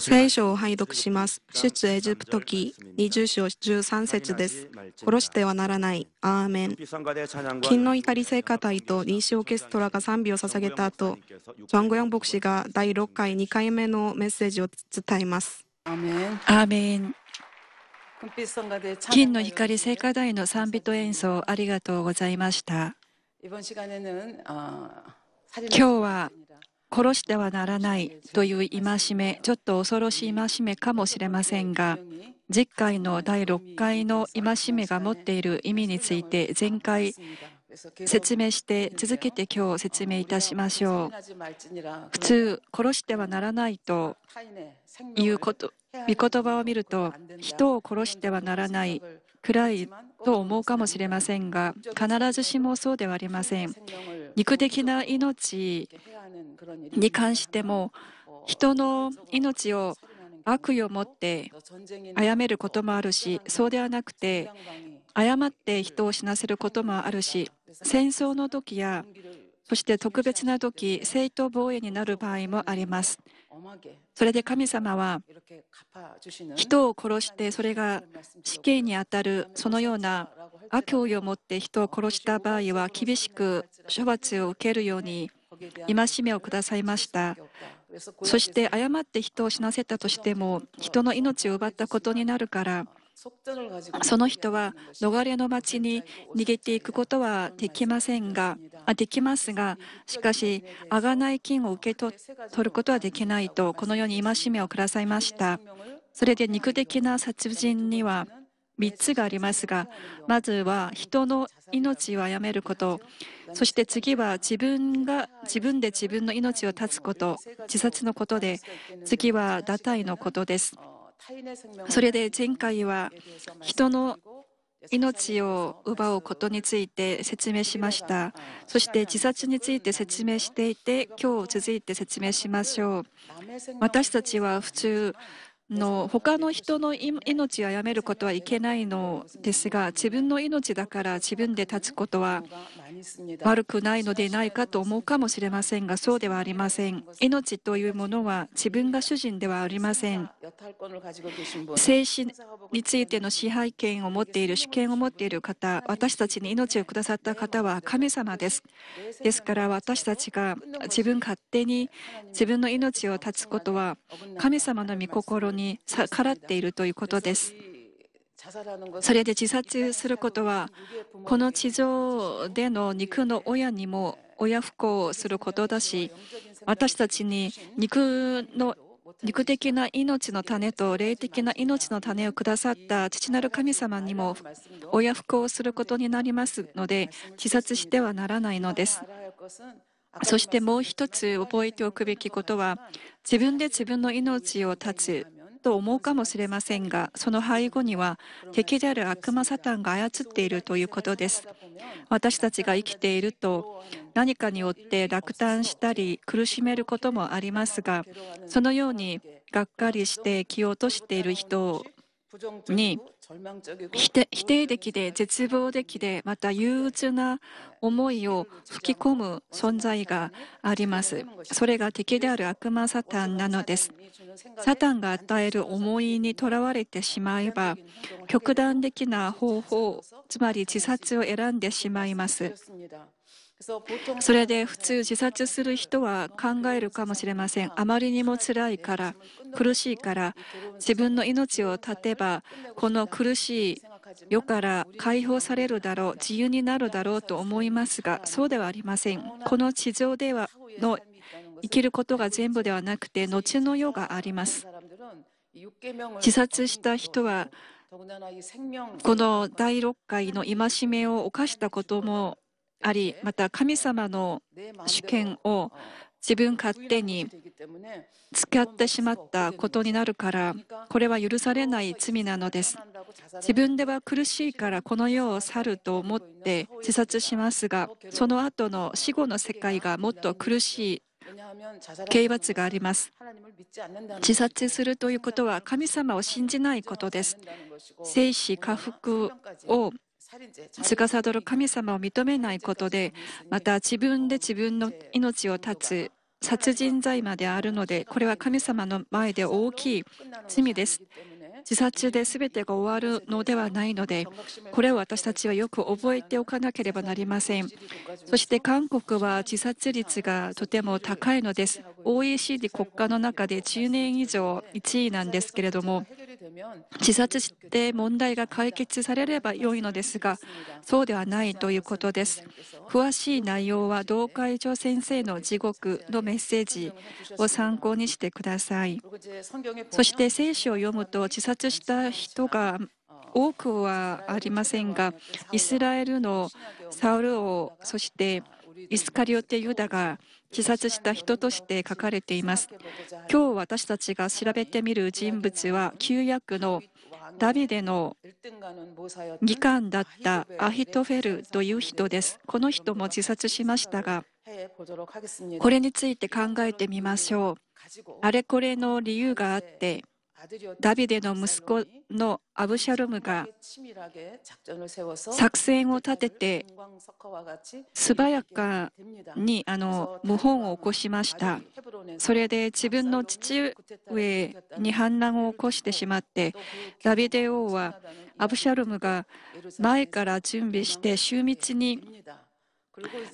聖書を拝読します。出エジプト記20章13節です。殺してはならない。アーメン。金の怒り聖歌隊と臨死オーケストラが賛美を捧げた後、ジョン・ゴヨン牧師が第6回2回目のメッセージを伝えます。アーメン。金の怒り聖歌隊の賛美と演奏ありがとうございました。今日は殺してはならないという戒め、ちょっと恐ろしい戒めかもしれませんが、10回の第6回の戒めが持っている意味について、前回説明して続けて今日説明いたしましょう。普通、殺してはならないということ、御言葉を見ると、人を殺してはならない、暗いと思うかもしれませんが必ずしもそうではありません肉的な命に関しても人の命を悪意を持って殺めることもあるしそうではなくて誤って人を死なせることもあるし戦争の時やそして特別な時正当防衛になる場合もありますそれで神様は人を殺してそれが死刑にあたるそのような悪意を持って人を殺した場合は厳しく処罰を受けるように戒めをくださいましたそして誤って人を死なせたとしても人の命を奪ったことになるからその人は逃れの町に逃げていくことはできませんが、あできますが、しかし、贖い金を受け取ることはできないと、このように戒めをくださいました。それで肉的な殺人には3つがありますが、まずは人の命を殺めること、そして次は自分が自分で自分の命を絶つこと、自殺のことで、次は堕胎のことです。それで前回は人の命を奪うことについて説明しました。そして自殺について説明していて、今日続いて説明しましょう。私たちは普通、の他の人の命をやめることはいけないのですが自分の命だから自分で立つことは悪くないのでないかと思うかもしれませんがそうではありません命というものは自分が主人ではありません精神についての支配権を持っている主権を持っている方私たちに命をくださった方は神様ですですから私たちが自分勝手に自分の命を絶つことは神様の御心に逆らっているということです。それで自殺することは、この地上での肉の親にも親不幸をすることだし、私たちに肉の肉的な命の種と霊的な命の種をくださった父なる神様にも親不幸をすることになりますので自殺してはならないのです。そしてもう一つ覚えておくべきことは自分で自分の命を絶つと思うかもしれませんが、その背後には敵である悪魔サタンが操っているということです。私たちが生きていると、何かによって落胆したり苦しめることもありますが、そのようにがっかりして気を落としている人をに否定否定的で絶望的でまた憂鬱な思いを吹き込む存在がありますそれが敵である悪魔サタンなのですサタンが与える思いにとらわれてしまえば極端的な方法つまり自殺を選んでしまいますそれで普通自殺する人は考えるかもしれません。あまりにも辛いから、苦しいから、自分の命を絶てば、この苦しい世から解放されるだろう、自由になるだろうと思いますが、そうではありません。この地上ではの生きることが全部ではなくて、後の世があります。自殺した人は、この第6回の戒めを犯したこともあり、また神様の主権を自分勝手に付き合ってしまったことになるからこれは許されない罪なのです自分では苦しいからこの世を去ると思って自殺しますがその後の死後の世界がもっと苦しい刑罰があります自殺するということは神様を信じないことです生死下腹を司る神様を認めないことで、また自分で自分の命を絶つ殺人罪まであるので、これは神様の前で大きい罪です。自殺で全てが終わるのではないので、これを私たちはよく覚えておかなければなりません。そして韓国は自殺率がとても高いのです。OECD 国家の中で10年以上1位なんですけれども、自殺して問題が解決されれば良いのですが、そうではないということです。詳しい内容は、同会長先生の地獄のメッセージを参考にしてください。そして、聖書を読むと、自殺した人が多くはありませんが、イスラエルのサウル王、そしてイスカリオテ・ユダが自殺した人として書かれています。今日私たちが調べてみる人物は、旧約のダビデの議官だったアヒトフェルという人です。この人も自殺しましたが、これについて考えてみましょう。あれこれの理由があって、ダビデの息子のアブシャルムが作戦を立てて素早くにあの謀反を起こしましたそれで自分の父上に反乱を起こしてしまってダビデ王はアブシャルムが前から準備して秀密に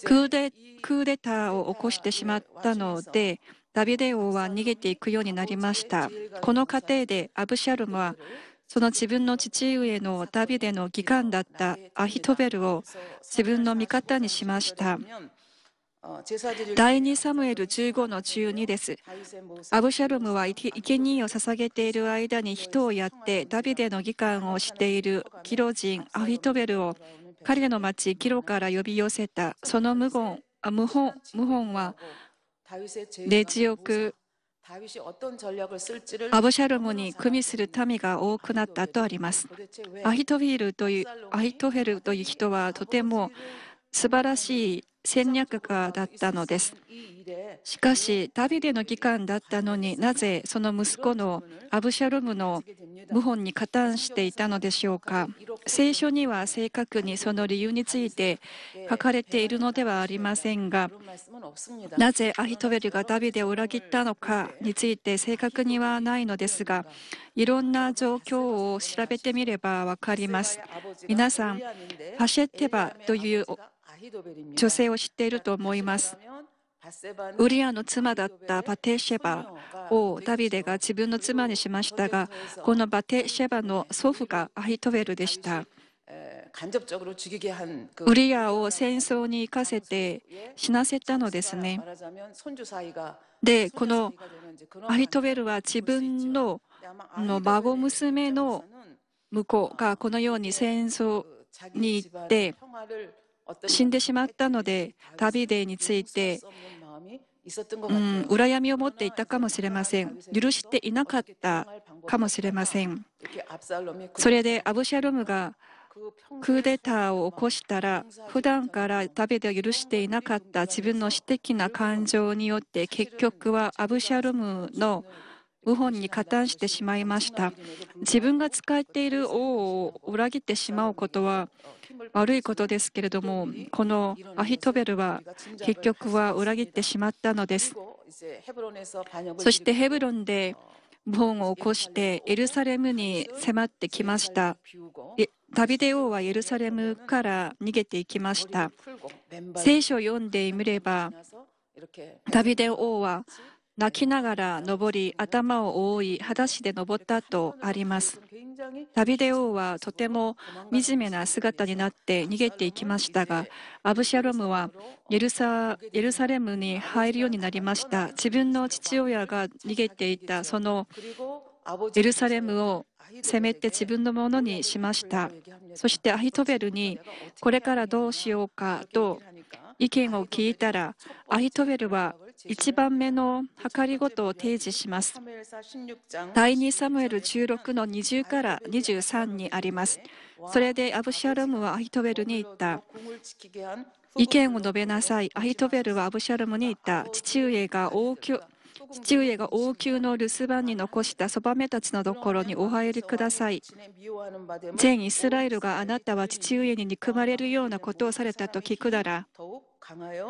クーデクーデターを起こしてしまったのでダビデ王は逃げていくようになりました。この過程でアブシャルムはその自分の父上のダビデの議官だったアヒトベルを自分の味方にしました。第2サムエル15の12です。アブシャルムは生贄を捧げている間に人をやってダビデの議官をしているキロ人アヒトベルを彼の町キロから呼び寄せたその無言無本無本はレジオクアブシャルムに組みする民が多くなったとあります。アヒトフィルというアトルという人はとても素晴らしい戦略家だったのです。しかし、ダビデの議官だったのになぜその息子のアブシャルムの謀反に加担していたのでしょうか。聖書には正確にその理由について書かれているのではありませんが、なぜアヒトベルがダビデを裏切ったのかについて正確にはないのですが、いろんな状況を調べてみれば分かります。皆さん、ハシェテバという女性を知っていると思います。ウリアの妻だったバテシェバをダビデが自分の妻にしましたが、このバテシェバの祖父がアヒトベルでした。ウリアを戦争に行かせて死なせたのですね。で、このアヒトベルは自分のの孫娘の向こうがこのように戦争に行って死んでしまったので、旅デについて、うん、羨みを持っていたかもしれません。許していなかったかもしれません。それでアブシャロムがクーデターを起こしたら普段からデを許していなかった自分の私的な感情によって結局はアブシャルムの謀反に加担してしまいました自分が使っている王を裏切ってしまうことは悪いことですけれどもこのアヒトベルは結局は裏切ってしまったのですそしてヘブロンで謀反を起こしてエルサレムに迫ってきましたダビデ王はエルサレムから逃げていきました聖書を読んでみればダビデ王は泣きながら登り、頭を覆い、裸足で登ったとあります。ダビデ王はとても惨めな姿になって逃げていきましたが、アブシャロムはエルサレムに入るようになりました。自分の父親が逃げていたそのエルサレムを攻めて自分のものにしました。そしてアヒトベルにこれからどうしようかと意見を聞いたら、アヒトベルは1番目の計りごとを提示します。第2サムエル16の20から23にあります。それでアブシャロムはアヒトベルに言った。意見を述べなさい。アヒトベルはアブシャロムに言った。父上が王宮父上が王宮の留守番に残したそばめたちのところにお入りください。全イスラエルがあなたは父上に憎まれるようなことをされたと聞くなら、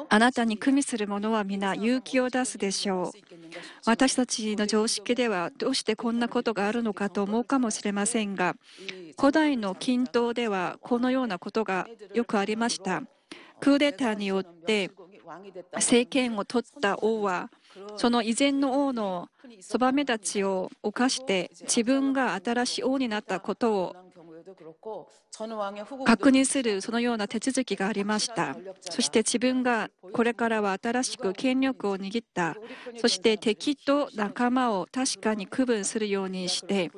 あなたに組みする者は皆勇気を出すでしょう。私たちの常識ではどうしてこんなことがあるのかと思うかもしれませんが、古代の均等ではこのようなことがよくありました。クーデターによって政権を取った王は、その以前の王のそばめ立ちを犯して、自分が新しい王になったことを確認するそのような手続きがありましたそして自分がこれからは新しく権力を握ったそして敵と仲間を確かに区分するようにして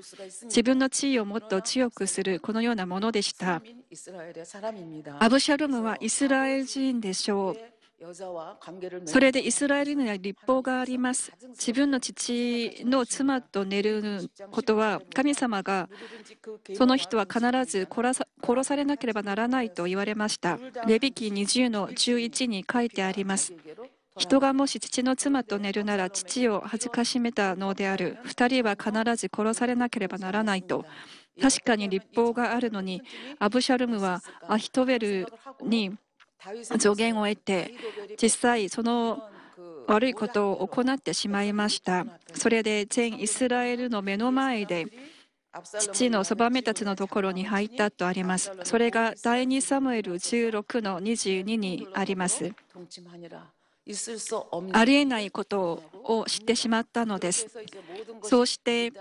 自分の地位をもっと強くするこのようなものでしたアブシャルムはイスラエル人でしょうそれでイスラエルには立法があります。自分の父の妻と寝ることは神様がその人は必ず殺されなければならないと言われました。レビキ20の11に書いてあります。人がもし父の妻と寝るなら父を恥ずかしめたのである二人は必ず殺されなければならないと確かに立法があるのにアブシャルムはアヒトベルに助言を得て、実際その悪いことを行ってしまいました。それで全イスラエルの目の前で父のそばめたちのところに入ったとあります。それが第2サムエル16の22にあります。ありえないことを知ってしまったのです。そうして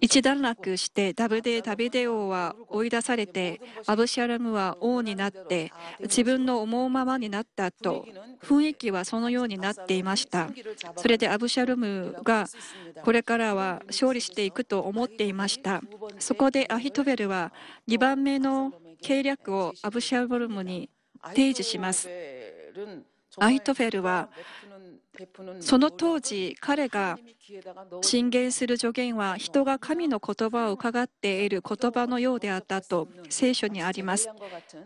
一段落してダブデ・ダビデ王は追い出されてアブシャラムは王になって自分の思うままになったと雰囲気はそのようになっていましたそれでアブシャラムがこれからは勝利していくと思っていましたそこでアヒトベルは2番目の計略をアブシャラムに提示しますアヒトフェルはその当時、彼が進言する助言は、人が神の言葉を伺って得る言葉のようであったと聖書にあります。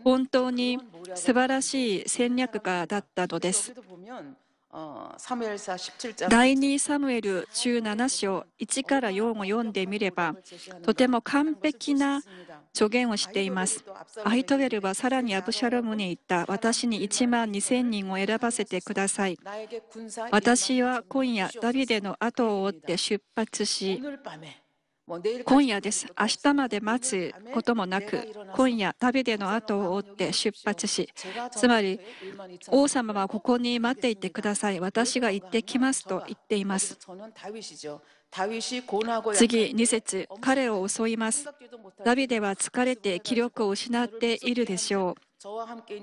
本当に素晴らしい戦略家だったのです。第2サムエル17章1から4を読んでみればとても完璧な助言をしていますアヒトウェルはさらにアブシャロムに言った私に1万2000人を選ばせてください私は今夜ダビデの後を追って出発し今夜です。明日まで待つこともなく、今夜、旅での後を追って出発し、つまり、王様はここに待っていてください。私が行ってきますと言っています。次、2節彼を襲います。ダビデは疲れて気力を失っているでしょう。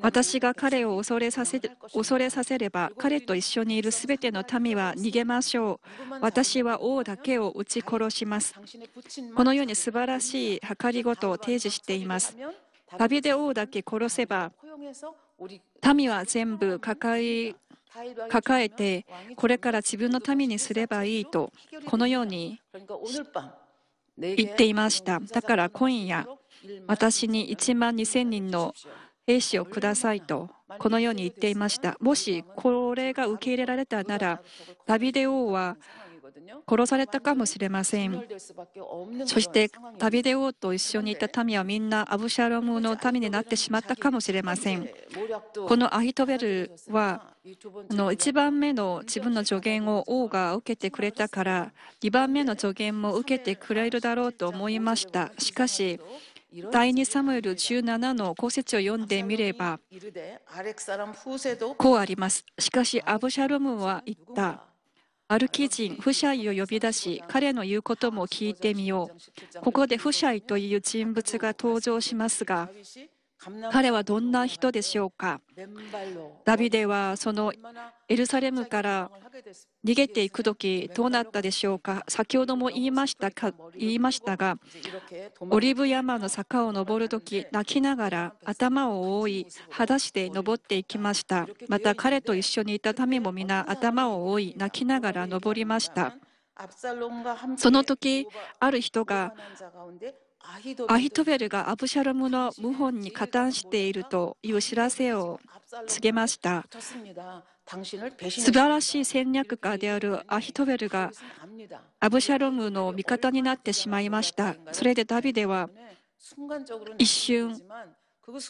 私が彼を恐れさせ恐れさせれば彼と一緒にいるすべての民は逃げましょう私は王だけを撃ち殺しますこのように素晴らしい計りごとを提示していますダビデ王だけ殺せば民は全部抱え抱えてこれから自分の民にすればいいとこのように言っていましただから今夜私に1万2000人の兵士をくださいとこのように言っていましたもしこれが受け入れられたならダビデ王は殺されたかもしれませんそしてダビデ王と一緒にいた民はみんなアブシャロムの民になってしまったかもしれませんこのアヒトベルはの1番目の自分の助言を王が受けてくれたから2番目の助言も受けてくれるだろうと思いましたしかし第2サムエル17の公説を読んでみれば、こうあります。しかし、アブシャロムは言った。アルキ人、フシャイを呼び出し、彼の言うことも聞いてみよう。ここでフシャイという人物が登場しますが、彼はどんな人でしょうかダビデはそのエルサレムから逃げていく時どうなったでしょうか先ほども言いましたか言いましたがオリブ山の坂を登る時泣きながら頭を覆い裸足で登っていきましたまた彼と一緒にいた民も皆頭を覆い泣きながら登りましたその時ある人がアヒトベルがアブシャロムの謀反に加担しているという知らせを告げました。素晴らしい戦略家であるアヒトベルがアブシャロムの味方になってしまいました。それでダビデは一瞬ち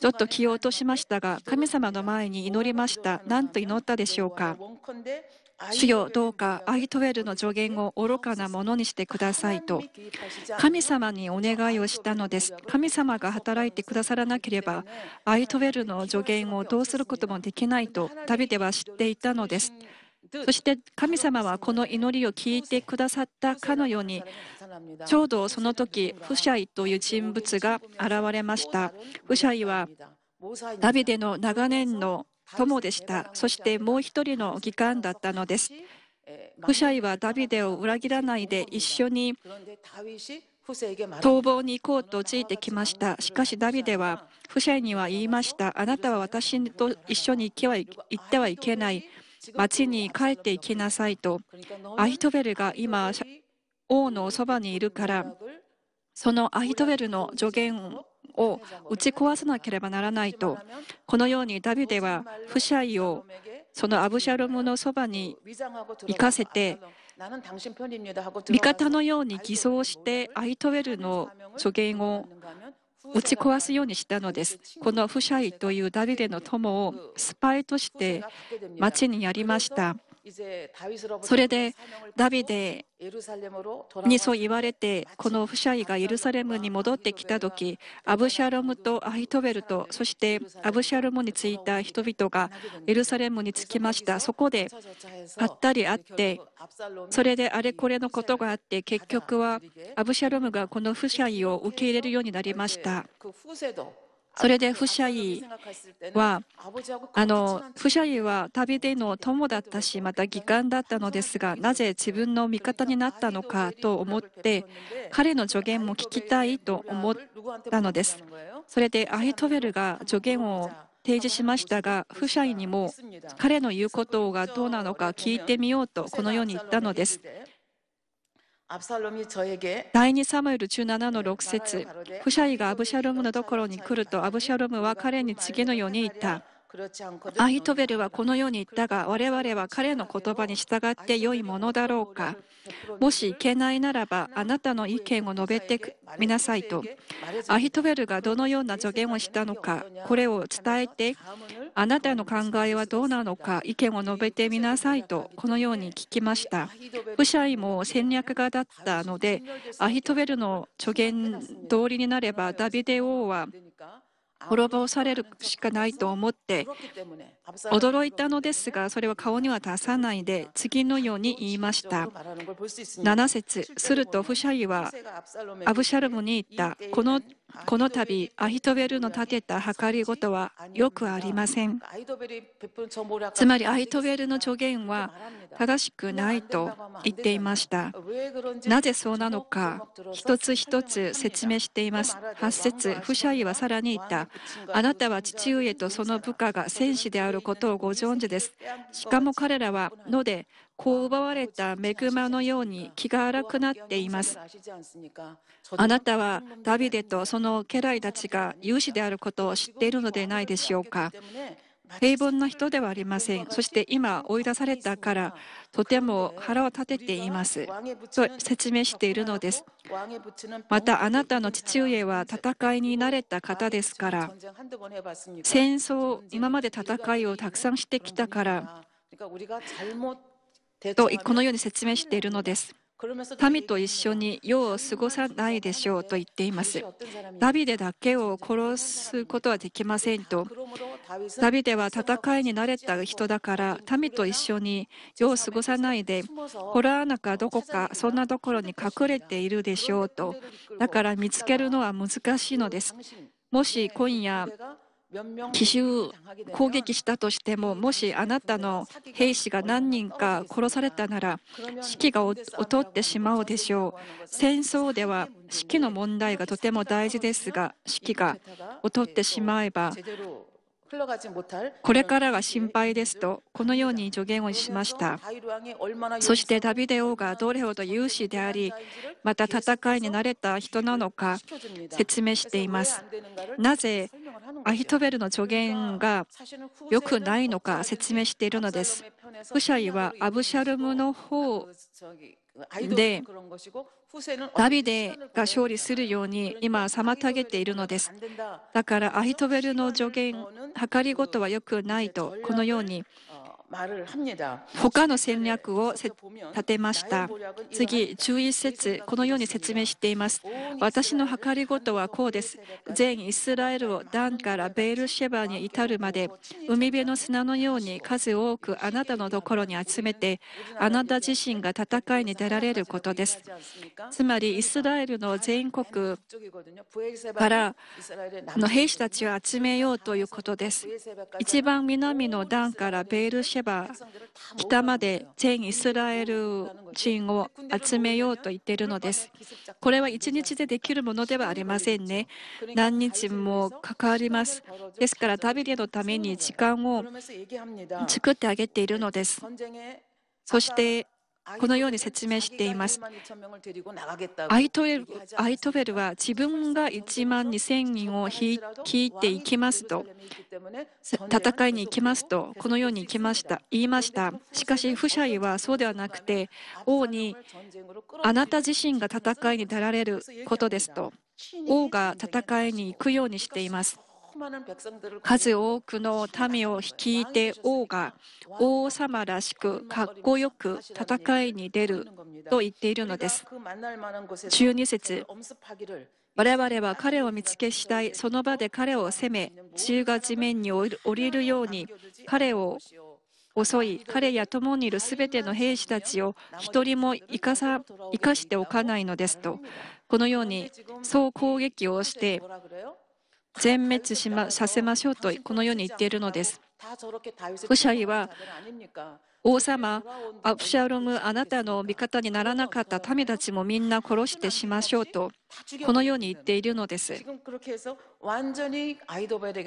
ょっと気を落としましたが、神様の前に祈りました。何と祈ったでしょうか。主よどうかアイトウェルの助言を愚かなものにしてくださいと神様にお願いをしたのです神様が働いてくださらなければアイトウェルの助言をどうすることもできないとダビデは知っていたのですそして神様はこの祈りを聞いてくださったかのようにちょうどその時フシャイという人物が現れましたフシャイはダビデの長年の友でした。そしてもう一人の議官だったのです。フシャイはダビデを裏切らないで一緒に逃亡に行こうとついてきました。しかしダビデはフシャイには言いました。あなたは私と一緒に行ってはいけない。町に帰っていきなさいと。アヒトベルが今王のそばにいるから、そのアヒトベルの助言を打ち壊さなければならないと、このようにダビデはフシャイをそのアブシャロムのそばに行かせて、味方のように偽装してアイトウェルの助言を打ち壊すようにしたのです。このフシャイというダビデの友をスパイとして町にやりました。それでダビデにそう言われてこのフシャイがエルサレムに戻ってきた時アブシャロムとアヒトベルとそしてアブシャロムについた人々がエルサレムに着きましたそこであったりあってそれであれこれのことがあって結局はアブシャロムがこのフシャイを受け入れるようになりました。それでフシャイは、あの、フシャイは旅での友だったし、また義官だったのですが、なぜ自分の味方になったのかと思って、彼の助言も聞きたいと思ったのです。それでアヒトベェルが助言を提示しましたが、フシャイにも彼の言うことがどうなのか聞いてみようと、このように言ったのです。第2サムエル17の6節フシャイがアブシャロムのところに来るとアブシャロムは彼に次のように言った。アヒトベルはこのように言ったが、我々は彼の言葉に従って良いものだろうか。もしいけないならば、あなたの意見を述べてみなさいと。アヒトベルがどのような助言をしたのか、これを伝えて、あなたの考えはどうなのか、意見を述べてみなさいと、このように聞きました。ブシャイも戦略家だったので、アヒトベルの助言通りになれば、ダビデ王は、滅ぼされるしかないと思って驚いたのですが、それは顔には出さないで、次のように言いました。7節すると、フシャイはアブシャルムに言った。このこの度、アヒトベルの建てた計りごとはよくありません。つまり、アヒトベルの助言は正しくないと言っていました。なぜそうなのか、一つ一つ説明しています。8節フシャイはさらに言った。あなたは父上とその部下が戦士であるることをご存知です。しかも彼らはのでこう奪われた恵まのように気が荒くなっています。あなたはダビデとその家来たちが有志であることを知っているのでないでしょうか。平凡な人ではありません。そして今追い出されたからとても腹を立てています。と説明しているのです。またあなたの父上は戦いに慣れた方ですから戦争、今まで戦いをたくさんしてきたからとこのように説明しているのです。民と一緒に世を過ごさないでしょうと言っています。ダビデだけを殺すことはできませんと。ダビデは戦いに慣れた人だから民と一緒に世を過ごさないでホラー中どこかそんなところに隠れているでしょうとだから見つけるのは難しいのですもし今夜奇襲攻撃したとしてももしあなたの兵士が何人か殺されたなら士気が劣ってしまうでしょう戦争では士気の問題がとても大事ですが士気が劣ってしまえばこれからが心配ですと、このように助言をしました。そしてダビデ王がどれほど勇士であり、また戦いに慣れた人なのか説明しています。なぜアヒトベルの助言が良くないのか説明しているのです。フシャイはアブシャルムの方でダビデが勝利するように今妨げているのですだからアヒトベルの助言計りごとは良くないとこのように他の戦略を立てました。次、11節このように説明しています。私の計りごとはこうです。全イスラエルをダンからベールシェバに至るまで、海辺の砂のように数多くあなたのところに集めて、あなた自身が戦いに出られることです。つまり、イスラエルの全国からの兵士たちを集めようということです。一番南のダンからベールシェバば北まで全イスラエル人を集めようと言っているのです。これは一日でできるものではありませんね。何日もかかります。ですから、ダビデのために時間を作ってあげているのです。そしてこのように説明しています。アイトベルアイトルは自分が1万2000人を引いていきますと、戦いに行きますと、このように言いました。言いましたしかし、フシャイはそうではなくて、王にあなた自身が戦いに出られることですと、王が戦いに行くようにしています。数多くの民を率いて王が王様らしくかっこよく戦いに出ると言っているのです。12節我々は彼を見つけ次第その場で彼を責め宙が地面に降りるように彼を襲い彼や共にいるすべての兵士たちを一人も生かさ生かしておかないのですとこのようにそう攻撃をして全滅し、ま、させましょうとこのように言っているのです。ウシャイは王様、アプシャロム、あなたの味方にならなかった民たちもみんな殺してしましょうと、このように言っているのです。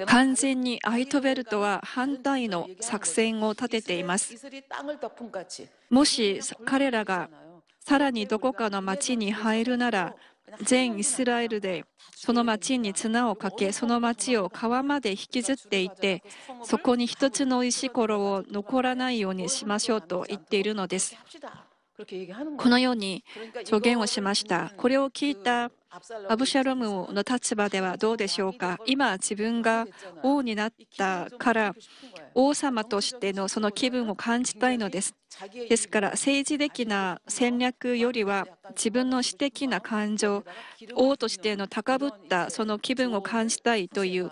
完全にアイトベルトは反対の作戦を立てています。もし彼らがさらにどこかの町に入るなら、全イスラエルでその町に綱をかけその町を川まで引きずっていてそこに一つの石ころを残らないようにしましょうと言っているのですこのように助言をしましたこれを聞いたアブシャロムの立場ではどうでしょうか今自分が王になったから王様としてのその気分を感じたいのですですから政治的な戦略よりは自分の私的な感情王としての高ぶったその気分を感じたいという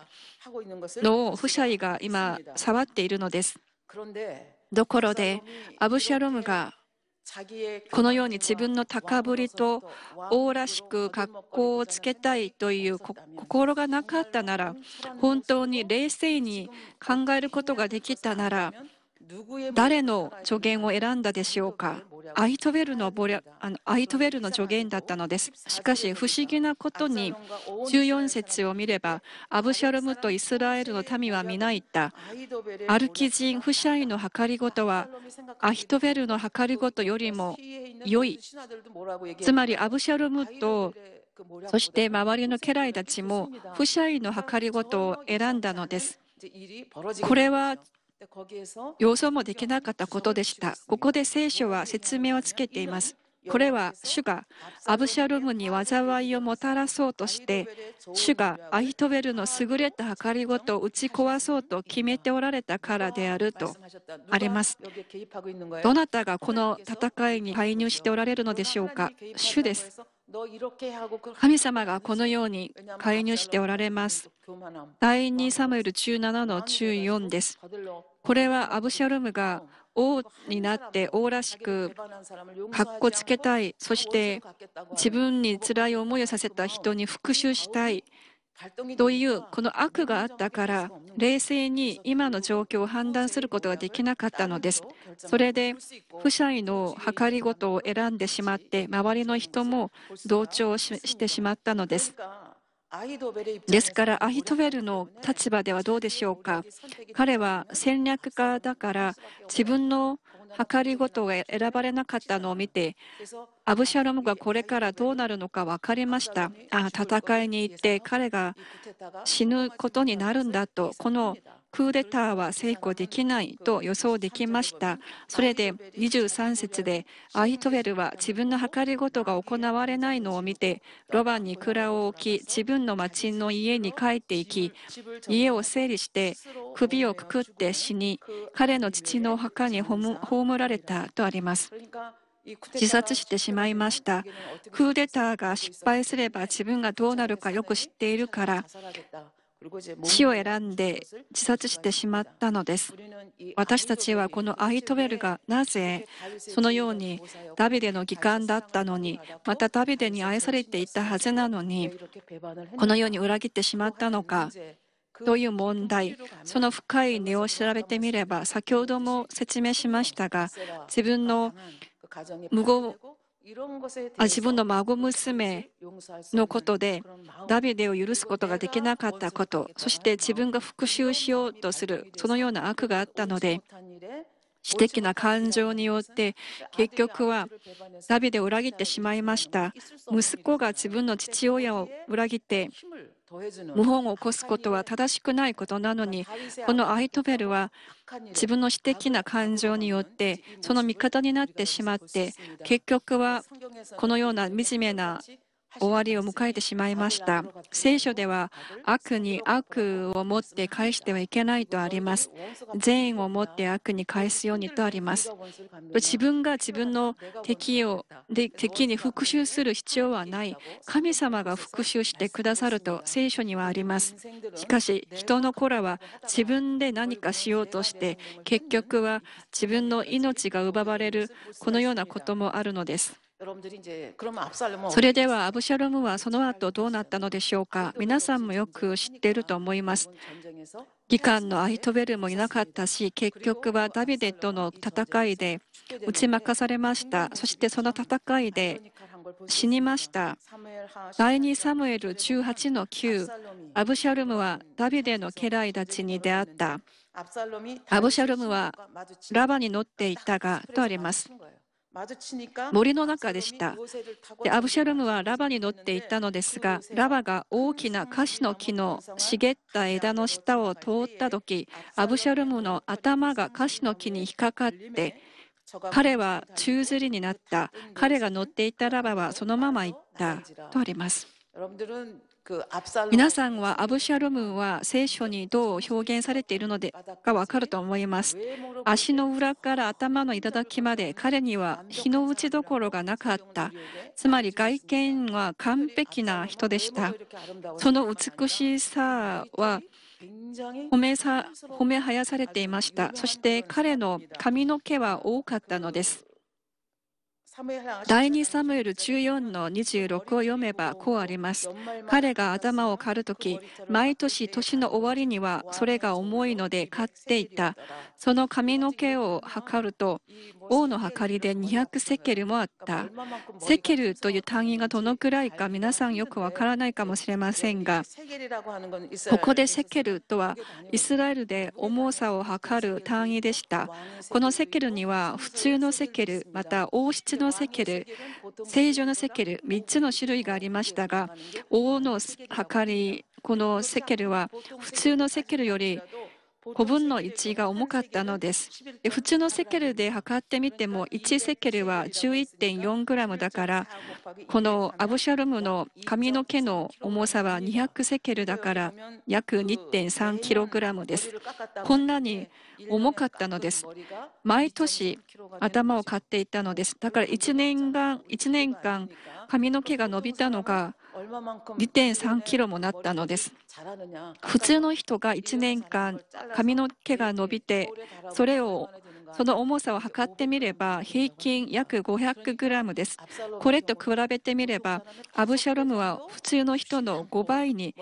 のをフシャイが今触っているのですところでアブシャロムがこのように自分の高ぶりと王らしく格好をつけたいという心がなかったなら本当に冷静に考えることができたなら誰の助言を選んだでしょうかアイトベルのボリあのアイトルの助言だったのです。しかし不思議なことに14節を見ればアブシャルムとイスラエルの民は皆言ったアルキ人フシャイの計りごとはアヒトベルの計りごとよりも良いつまりアブシャルムとそして周りの家来たちもフシャイの計りごとを選んだのです。これは予想もできなかったことでした。ここで聖書は説明をつけています。これは主がアブシャルムに災いをもたらそうとして主がアヒトベルの優れた計りごとを打ち壊そうと決めておられたからであるとありますどなたがこの戦いに介入しておられるのでしょうか主です神様がこのように介入しておられます。第2サムエル中7の中4です。これはアブシャルムが王になって王らしくかっこつけたいそして自分に辛い思いをさせた人に復讐したいというこの悪があったから冷静に今の状況を判断することができなかったのです。それで不社の計りごとを選んでしまって周りの人も同調してしまったのです。ですからアヒトベルの立場ではどうでしょうか彼は戦略家だから自分の計りごとが選ばれなかったのを見て、アブシャロムがこれからどうなるのか分かりました。あ戦いに行って彼が死ぬことになるんだと、このクーデターは成功できないと予想できました。それで23節でアイトウェルは自分の計り事が行われないのを見て、ロバに蔵を置き、自分の町の家に帰っていき、家を整理して、首をくくって死に、彼の父の墓に葬られたとあります。自殺してしまいました。クーデターが失敗すれば自分がどうなるかよく知っているから、死を選んで自殺してしまったのです。私たちはこのアイトベルがなぜそのようにダビデの義官だったのに、またダビデに愛されていたはずなのに、このように裏切ってしまったのか。という問題、その深い根を調べてみれば、先ほども説明しましたが、自分の無謀自分の孫娘のことでダビデを許すことができなかったことそして自分が復讐しようとするそのような悪があったので私的な感情によって結局はダビデを裏切ってしまいました息子が自分の父親を裏切って謀反を起こすことは正しくないことなのに、このアイトベルは自分の私的な感情によって、その味方になってしまって、結局はこのような惨めな終わりを迎えてしまいました。聖書では悪に悪をもって返してはいけないとあります。善をもって悪に返すようにとあります。自分が自分の敵をで敵に復讐する必要はない。神様が復讐してくださると聖書にはあります。しかし人の子らは自分で何かしようとして結局は自分の命が奪われるこのようなこともあるのです。それではアブシャロムはその後どうなったのでしょうか皆さんもよく知っていると思います。議官のアヒトベルもいなかったし結局はダビデとの戦いで打ち負かされましたそしてその戦いで死にました第2サムエル18の9アブシャルムはダビデの家来たちに出会ったアブシャルムはラバに乗っていたがとあります森の中でしたでアブシャルムはラバに乗っていたのですがラバが大きなカシの木の茂った枝の下を通った時アブシャルムの頭がカシの木に引っかかって彼は宙づりになった彼が乗っていたラバはそのまま行ったとあります皆さんはアブシャロムは聖書にどう表現されているのか分かると思います。足の裏から頭の頂まで彼には日の打ちどころがなかった。つまり外見は完璧な人でした。その美しさは褒めさ褒めはやされていました。そして彼の髪の毛は多かったのです。第2サムエル14の26を読めばこうあります。彼が頭を刈るとき、毎年年の終わりにはそれが重いので刈っていた。その髪の毛を測ると、王の計りで200セケルもあった。セケルという単位がどのくらいか皆さんよくわからないかもしれませんが、ここでセケルとはイスラエルで重さを測る単位でした。このセケルには普通のセケル、また王室のセケル、正常のセケル、3つの種類がありましたが、王の計り、このセケルは普通のセケルより古文の1が重かったのです。普通のセケルで測ってみても、1セケルは11.4グラムだから、このアブシャルムの髪の毛の重さは200セケルだから、約2.3キログラムです。こんなに重かったのです。毎年頭を買っていたのです。だから1年間、1年間髪の毛が伸びたのが、2.3キロもなったのです。普通の人が1年間髪の毛が伸びて、それをその重さを測ってみれば平均約500グラムです。これと比べてみれば、アブシャロムは普通の人の5倍に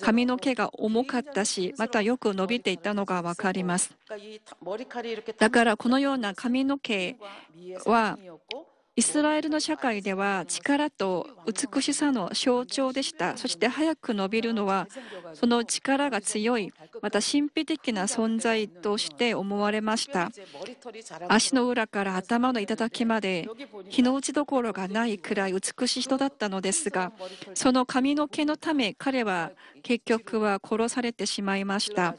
髪の毛が重かったし、またよく伸びていたのがわかります。だからこのような髪の毛はイスラエルの社会では力と美しさの象徴でした。そして早く伸びるのは、その力が強い、また神秘的な存在として思われました。足の裏から頭の頂まで、日の打ちどころがないくらい美しい人だったのですが、その髪の毛のため彼は結局は殺されてしまいました。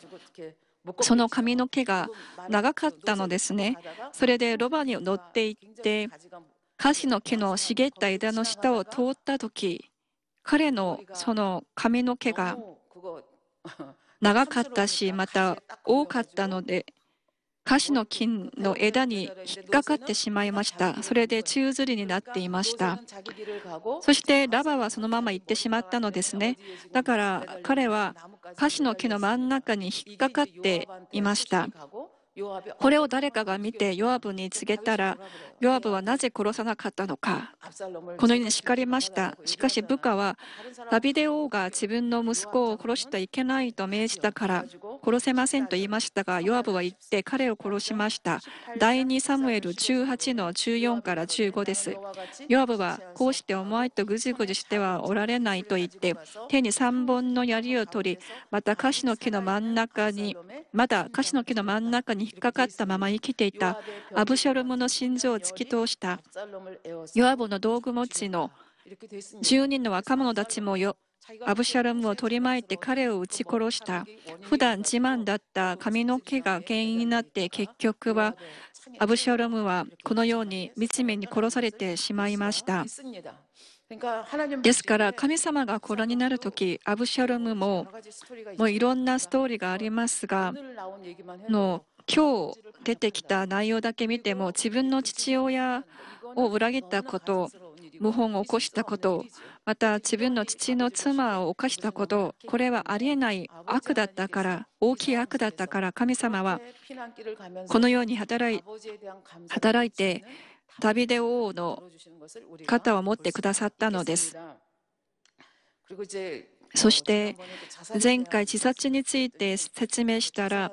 その髪の毛が長かったのですね。それでロバに乗っていって、カシの木の茂った枝の下を通った時彼のその髪の毛が長かったしまた多かったのでカシの木の枝に引っかかってしまいましたそれで宙吊りになっていましたそしてラバはそのまま行ってしまったのですねだから彼はカシの木の真ん中に引っかかっていましたこれを誰かが見てヨアブに告げたらヨアブはなぜ殺さなかったのかこのように叱りましたしかし部下はダビデ王が自分の息子を殺してはいけないと命じたから殺せませんと言いましたがヨアブは言って彼を殺しました第2サムエル18の14から15ですヨアブはこうしてお前とぐじぐじしてはおられないと言って手に3本の槍を取りまた樫の木の真ん中にまだ樫の木の真ん中に引っかかったまま生きていたアブシャロムの心臓を突き通したヨアボの道具持ちの10人の若者たちもよアブシャルムを取り巻いて彼を撃ち殺した。普段自慢だった髪の毛が原因になって結局はアブシャルムはこのようにつめに殺されてしまいました。ですから神様がご覧になる時アブシャルムももういろんなストーリーがありますがの今日出てきた内容だけ見ても自分の父親を裏切ったこと謀反を起こしたことまた自分の父の妻を犯したことこれはありえない悪だったから大きい悪だったから神様はこのように働い働いてダビデ王の肩を持ってくださったのです。そして前回自殺について説明したら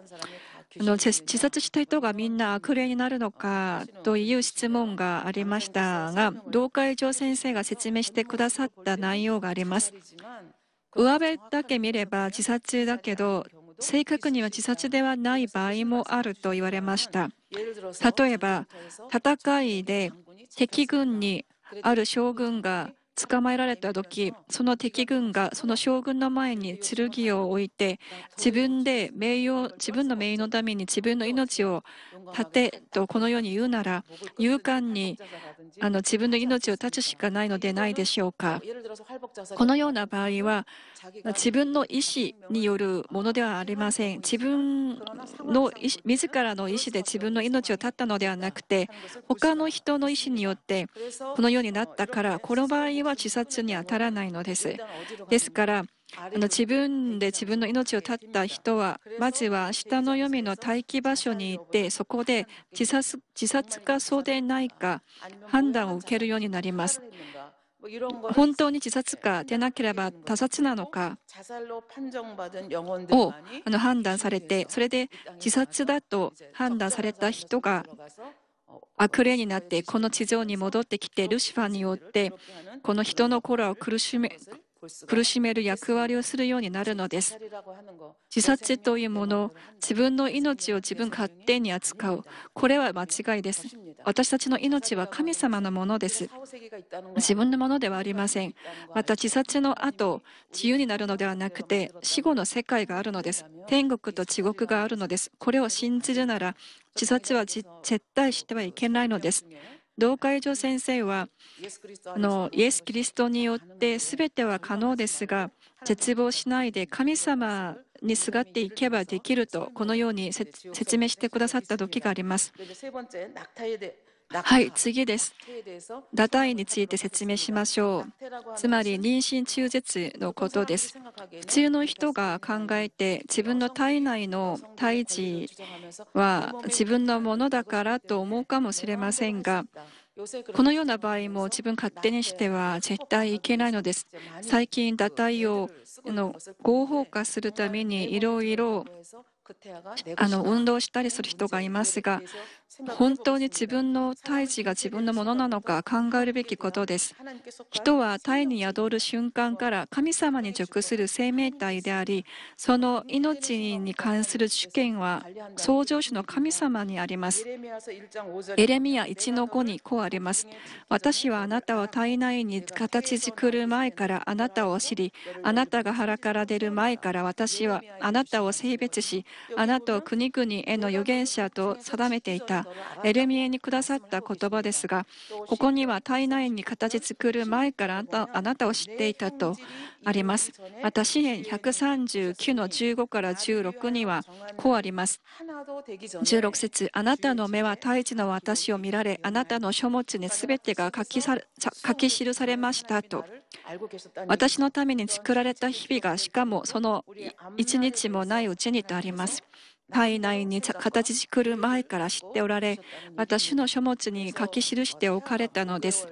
の自殺した人がみんな悪霊になるのかという質問がありましたが、道会長先生が説明してくださった内容があります。上辺だけ見れば自殺だけど、正確には自殺ではない場合もあると言われました。例えば、戦いで敵軍にある将軍が捕まえられた時その敵軍がその将軍の前に剣を置いて自分で名誉自分の名誉のために自分の命を絶てとこのように言うなら勇敢にあの自分の命を絶つしかないのでないでしょうかこのような場合は自分の意思によるものではありません自分の自らの意思で自分の命を絶ったのではなくて他の人の意思によってこのようになったからこの場合は自殺に当たらないのです。ですから、あの自分で自分の命を絶った人は、まずは下の読みの待機場所に行って、そこで自殺自殺かそうでないか判断を受けるようになります。本当に自殺かでなければ他殺なのかをあの判断されて、それで自殺だと判断された人が悪霊になってこの地上に戻ってきてルシファーによってこの人の心を苦しめ苦しめる役割をするようになるのです。自殺というもの、自分の命を自分勝手に扱う。これは間違いです。私たちの命は神様のものです。自分のものではありません。また自殺の後、自由になるのではなくて、死後の世界があるのです。天国と地獄があるのです。これを信じるなら、自殺は絶対してはいけないのです。同会場先生はのイエス・キリストによって全ては可能ですが絶望しないで神様にすがっていけばできるとこのように説明してくださった時があります。はい、次です。堕胎について説明しましょう。つまり、妊娠中絶のことです。普通の人が考えて、自分の体内の胎児は自分のものだからと思うかもしれませんが、このような場合も自分勝手にしては絶対いけないのです。最近、堕胎を合法化するためにいろいろあの運動したりする人がいますが本当に自分の胎児が自分のものなのか考えるべきことです人は胎に宿る瞬間から神様に属する生命体でありその命に関する主権は創造主の神様にありますエレミア1の5にこうあります私はあなたを体内に形作る前からあなたを知りあなたが腹から出る前から私はあなたを性別しあなたを国々への預言者と定めていたエレミエにくださった言葉ですが、ここには体内に形作る前からあなたを知っていたとあります。また、詩篇139の15から16にはこうあります。16節あなたの目は大地の私を見られ、あなたの書物にすべてが書き記されましたと。私のために作られた日々が、しかもその一日もないうちにとあります。体内に形作る前から知っておられ、また主の書物に書き記しておかれたのです。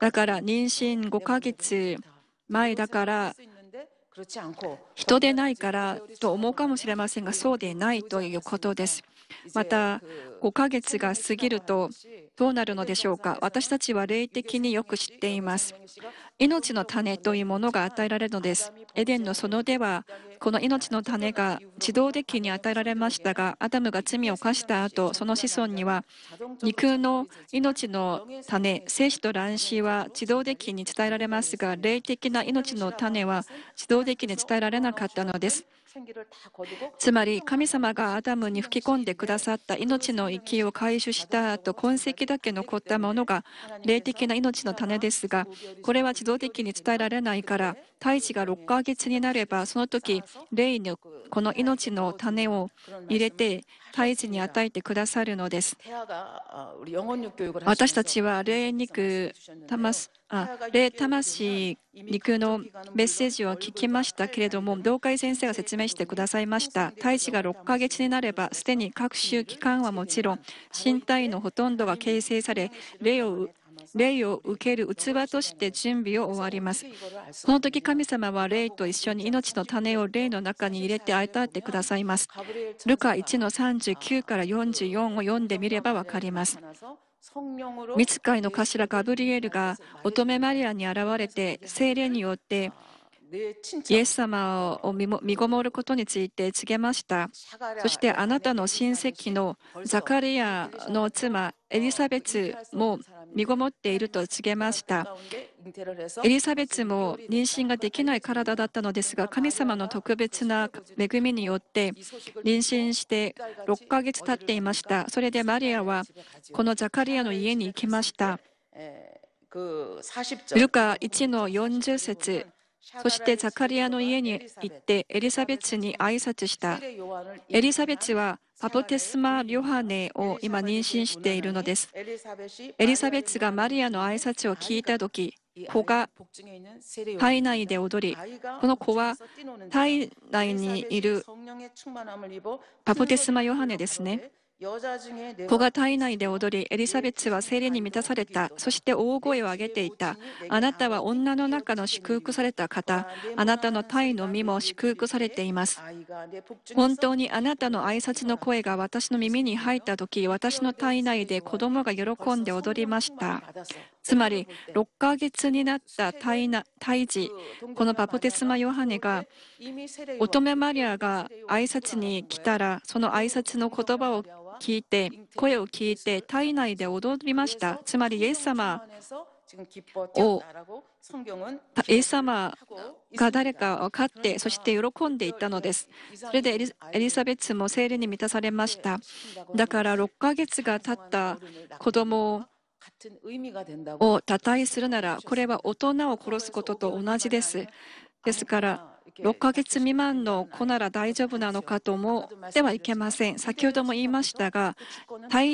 だから妊娠5ヶ月前だから人でないからと思うかもしれませんが、そうでないということです。また5ヶ月が過ぎるとどうなるのでしょうか私たちは霊的によく知っています命の種というものが与えられるのですエデンの園ではこの命の種が自動的に与えられましたがアダムが罪を犯した後その子孫には肉の命の種精子と卵子は自動的に伝えられますが霊的な命の種は自動的に伝えられなかったのですつまり神様がアダムに吹き込んでくださった命の息を回収した後痕跡だけ残ったものが霊的な命の種ですがこれは自動的に伝えられないから胎児が6ヶ月になればその時霊にこの命の種を入れて胎児に与えてくださるのです。私たちは霊肉魂あ霊魂肉のメッセージを聞きましたけれども、道会先生が説明してくださいました。胎児が6ヶ月になれば、すでに各種器官はもちろん、身体のほとんどが形成され、霊を霊を受ける器として準備を終わります。この時神様は霊と一緒に命の種を霊の中に入れて与えてくださいます。ルカ1の39から44を読んでみればわかります。密会の頭ガブリエルが乙女マリアに現れて精霊によってイエス様を見ごもることについて告げました。そしてあなたの親戚のザカリアの妻エリザベツも身ごもっていると告げました。エリザベツも妊娠ができない体だったのですが、神様の特別な恵みによって妊娠して6ヶ月経っていました。それでマリアはこのザカリアの家に行きました。ルカ1の40節そしてザカリアの家に行ってエリザベツに挨拶した。エリザベツはパプテスマ・ヨハネを今妊娠しているのです。エリザベツがマリアの挨拶を聞いた時、子が体内で踊り、この子は体内にいるパプテスマ・ヨハネですね。子が体内で踊り、エリザベツは精霊に満たされた。そして大声を上げていた。あなたは女の中の祝福された方。あなたの体の身も祝福されています。本当にあなたの挨拶の声が私の耳に入った時、私の体内で子供が喜んで踊りました。つまり、6ヶ月になった胎児、このバプテスマ・ヨハネが、乙女マリアが挨拶に来たら、その挨拶の言葉を聞いて、声を聞いて、体内で踊りました。つまり、イエス様を、イエス様が誰か分かって、そして喜んでいたのです。それでエリザベスも生理に満たされました。だから6ヶ月が経った子供をを胎体するなら、これは大人を殺すことと同じです。ですから、6ヶ月未満の子なら大丈夫なのかと思ってはいけません。先ほども言いましたが、タ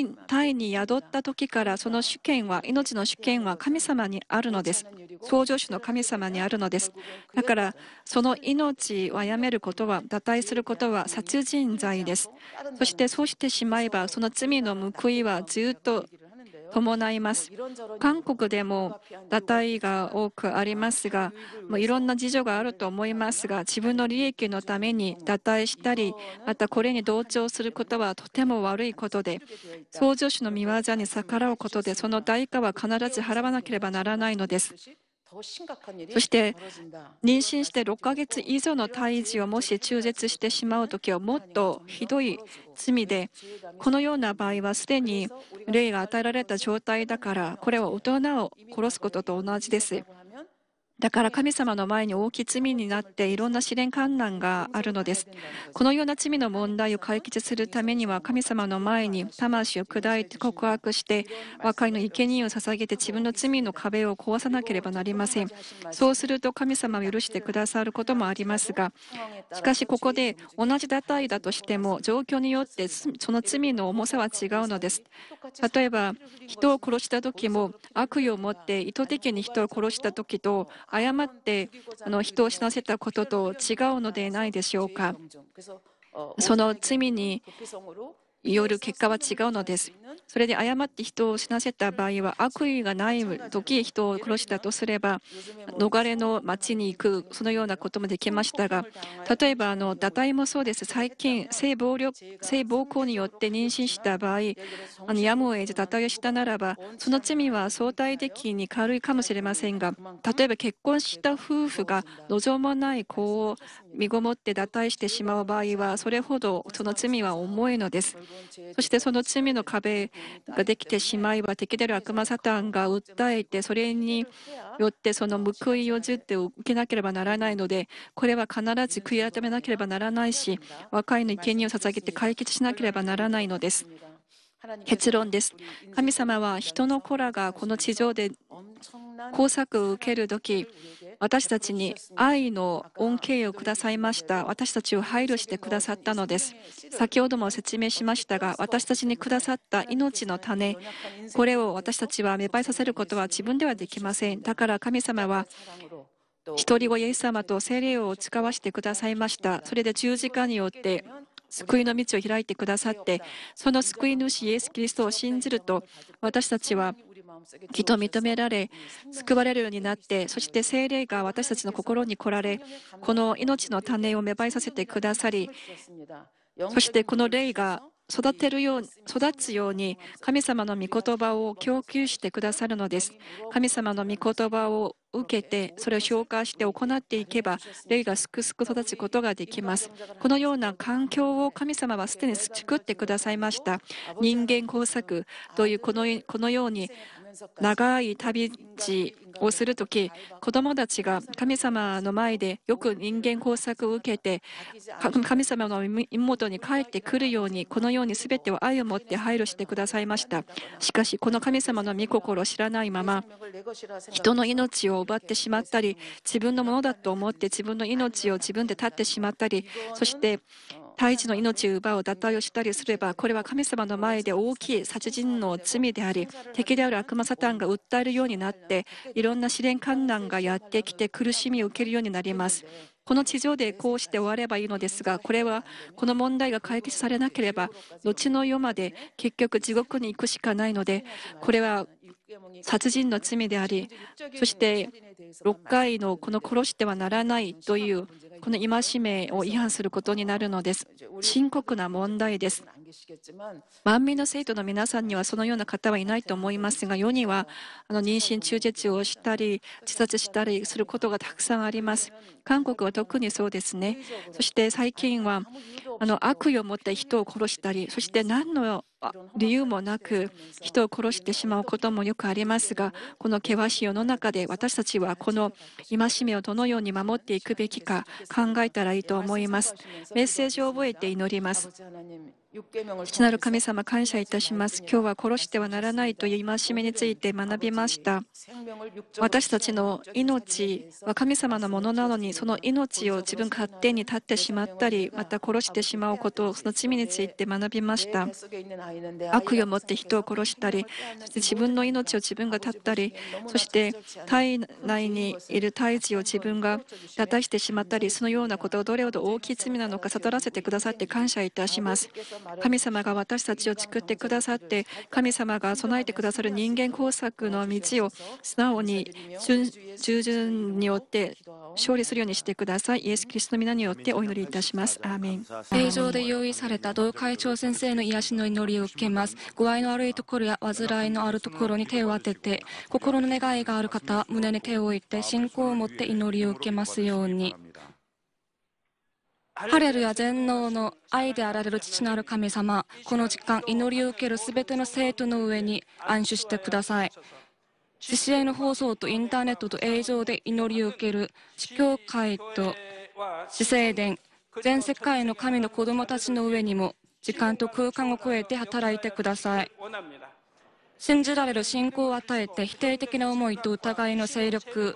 イに宿った時からその主権は、命の主権は神様にあるのです。創造主の神様にあるのです。だから、その命をやめることは、堕退することは殺人罪です。そしてそうしてしまえば、その罪の報いはずっと伴います。韓国でも堕胎が多くありますが、もういろんな事情があると思いますが、自分の利益のために堕胎したり、またこれに同調することはとても悪いことで、創造主の見業に逆らうことで、その代価は必ず払わなければならないのです。そして妊娠して6ヶ月以上の胎児をもし中絶してしまうときはもっとひどい罪でこのような場合はすでに霊が与えられた状態だからこれは大人を殺すことと同じです。だから神様の前に大きい罪になっていろんな試練観難があるのです。このような罪の問題を解決するためには神様の前に魂を砕いて告白して和解の生贄を捧げて自分の罪の壁を壊さなければなりません。そうすると神様を許してくださることもありますが、しかしここで同じ堕胎だとしても状況によってその罪の重さは違うのです。例えば人を殺した時も悪意を持って意図的に人を殺した時と誤ってあの人を死なせたことと違うのでないでしょうか。その罪による結果は違うのです。それで誤って人を死なせた場合は悪意がない時人を殺したとすれば逃れの町に行くそのようなこともできましたが例えばあの堕胎もそうです最近性暴力性暴行によって妊娠した場合あのやむを得ず堕胎をしたならばその罪は相対的に軽いかもしれませんが例えば結婚した夫婦が望まない子を身ごもって堕退してしまう場合は、それほどその罪は重いのです。そしてその罪の壁ができてしまえば、敵である悪魔サタンが訴えて、それによってその報いをずって受けなければならないので、これは必ず悔い改めなければならないし、若いの権利を捧げて解決しなければならないのです。結論です。神様は人の子らがこの地上で工作を受ける時私たちに愛の恩恵をくださいました。私たちを配慮してくださったのです。先ほども説明しましたが、私たちにくださった命の種、これを私たちは芽生えさせることは自分ではできません。だから神様は、一人子イエス様と聖霊を使わせてくださいました。それで十字架によって救いの道を開いてくださって、その救い主イエス・キリストを信じると、私たちはきっと認められ、救われるようになって、そして精霊が私たちの心に来られ、この命の種を芽生えさせてくださり、そしてこの霊が育てるよう育つように神様の御言葉を供給してくださるのです。神様の御言葉を受けて、それを消化して行っていけば、霊がすくすく育つことができます。このような環境を神様はすでに作ってくださいました。人間工作というこのこのように長い旅路をするとき、子供たちが神様の前でよく人間工作を受けて、神様の妹に帰ってくるように、このように全てを愛を持って配慮してくださいました。しかし、この神様の御心を知らないまま、人の命を奪ってしまったり、自分のものだと思って自分の命を自分で絶ってしまったり、そして胎児の命を奪う脱退をしたりすれば、これは神様の前で大きい殺人の罪であり、敵である悪魔サタンが訴えるようになって、いろんな試練観難がやってきて苦しみを受けるようになります。この地上でこうして終わればいいのですが、これはこの問題が解決されなければ、後の世まで結局地獄に行くしかないので、これは殺人の罪であり、そして6回のこの殺してはならないというこの戒めを違反することになるのです。深刻な問題です。万民の生徒の皆さんにはそのような方はいないと思いますが、世にはあの妊娠中絶をしたり、自殺したりすることがたくさんあります。韓国は特にそうですね。そして最近はあの悪意を持った人を殺したり、そして何の理由もなく人を殺してしまうこともよくありますがこの険しい世の中で私たちはこの戒めをどのように守っていくべきか考えたらいいと思いますメッセージを覚えて祈ります父なる神様、感謝いたします。今日は殺してはならないという戒めについて学びました。私たちの命は神様のものなのに、その命を自分勝手に絶ってしまったり、また殺してしまうこと、その罪について学びました。悪意を持って人を殺したり、そして自分の命を自分が絶ったり、そして体内にいる胎児を自分が立たしてしまったり、そのようなことをどれほど大きい罪なのか悟らせてくださって感謝いたします。神様が私たちを作ってくださって神様が備えてくださる人間工作の道を素直に従順によって勝利するようにしてくださいイエス・キリストの皆によってお祈りいたしますアーメン平常で用意された同会長先生の癒しの祈りを受けます具合の悪いところや患いのあるところに手を当てて心の願いがある方胸に手を置いて信仰を持って祈りを受けますように。ハレルヤ全能の愛であられる父なる神様、この時間、祈りを受けるすべての生徒の上に安守してください。自主への放送とインターネットと映像で祈りを受ける、司教会と死聖殿、全世界の神の子供たちの上にも、時間と空間を超えて働いてください。信じられる信仰を与えて、否定的な思いと疑いの勢力、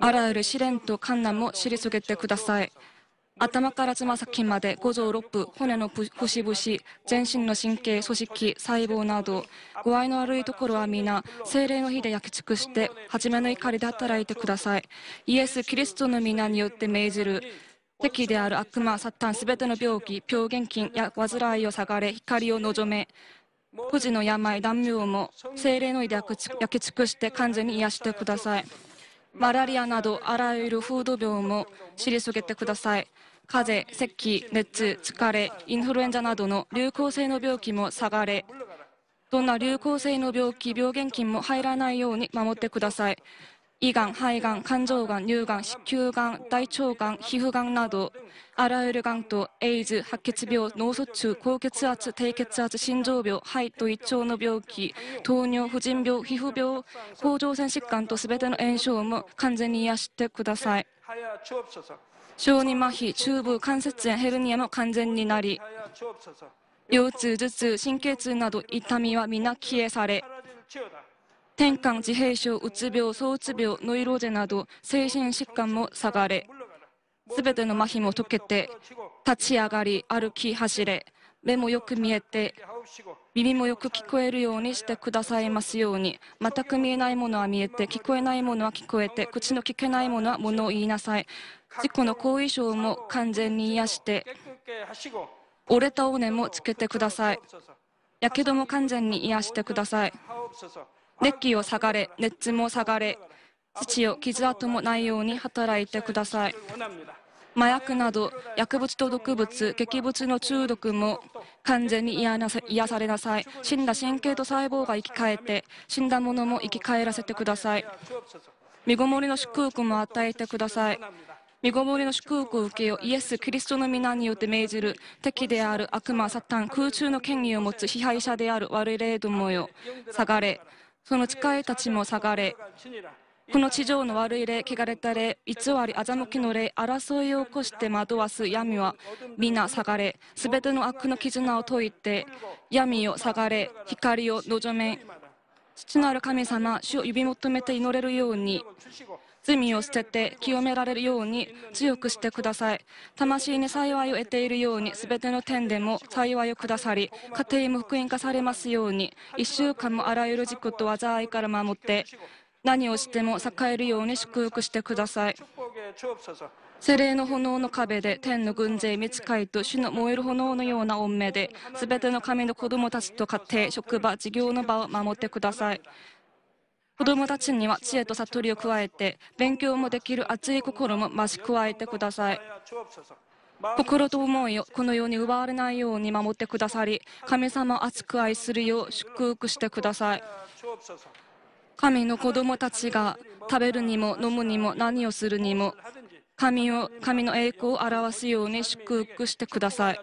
あらゆる試練と困難も退けてください。頭からつま先まで五臓六腑、骨の節々、全身の神経、組織、細胞など、具合の悪いところは皆、精霊の火で焼き尽くして、初めの怒りで働いてください。イエス・キリストの皆によって命じる、敵である悪魔、サタン、すべての病気、病原菌や患いを下がれ、光を望め、孤児の病、断病も、精霊の火で焼き尽くして完全に癒してください。マラリアなどあらゆる風土病も退けてください。風邪、咳、熱、疲れ、インフルエンザなどの流行性の病気も下がれ、どんな流行性の病気、病原菌も入らないように守ってください。胃がん、肺がん、肝臓がん、乳がん、子宮がん、大腸がん、皮膚がんなど、あらゆるがんとエイズ、白血病、脳卒中、高血圧、低血圧、心臓病、肺と胃腸の病気、糖尿、婦人病、皮膚病、甲状腺疾患とすべての炎症も完全に癒してください。小児麻痺、中部、関節炎、ヘルニアも完全になり、腰痛、頭痛、神経痛など痛みは皆消えされ、転換自閉症、うつ病、躁うつ病、ノイローゼなど精神疾患も下がれ、すべての麻痺も解けて、立ち上がり、歩き、走れ、目もよく見えて、耳もよく聞こえるようにしてくださいますように、全く見えないものは見えて、聞こえないものは聞こえて、口の聞けないものは物を言いなさい。事故の後遺症も完全に癒して、折れた尾根もつけてください。やけども完全に癒してください。熱気を下がれ、熱も下がれ、土を傷跡もないように働いてください。麻薬など薬物と毒物、劇物の中毒も完全に癒されなさい。死んだ神経と細胞が生き返って、死んだ者も生き返らせてください。身ごもりの祝福も与えてください。身ごもりの祝福を受けよイエス・キリストの皆によって命じる敵である悪魔、サタン、空中の権威を持つ支配者である悪い霊どもよ、下がれ。その使いたちも下がれ。この地上の悪い霊、汚れた霊、偽り、欺きの霊、争いを起こして惑わす闇は皆下がれ。すべての悪の絆を解いて、闇を下がれ、光を望め。父なる神様、主を呼び求めて祈れるように、罪を捨てて清められるように強くしてください魂に幸いを得ているように全ての点でも幸いをくださり家庭も福音化されますように1週間もあらゆる事故と災いから守って何をしても栄えるように祝福してください精霊の炎の壁で天の軍勢見つかと主の燃える炎のような恩命で全ての神の子供たちと家庭職場事業の場を守ってください子どもたちには知恵と悟りを加えて、勉強もできる熱い心も増し加えてください。心と思いをこのように奪われないように守ってくださり、神様を熱く愛するよう祝福してください。神の子供たちが食べるにも飲むにも何をするにも神を神の栄光を表すように祝福してください。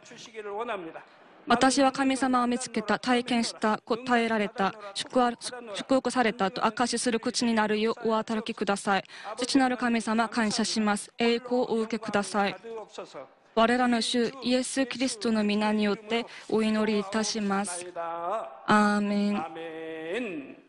私は神様を見つけた、体験した、答えられた、祝福されたと証しする口になるようお働きください。父なる神様、感謝します。栄光をお受けください。我らの主イエス・キリストの皆によってお祈りいたします。アーメン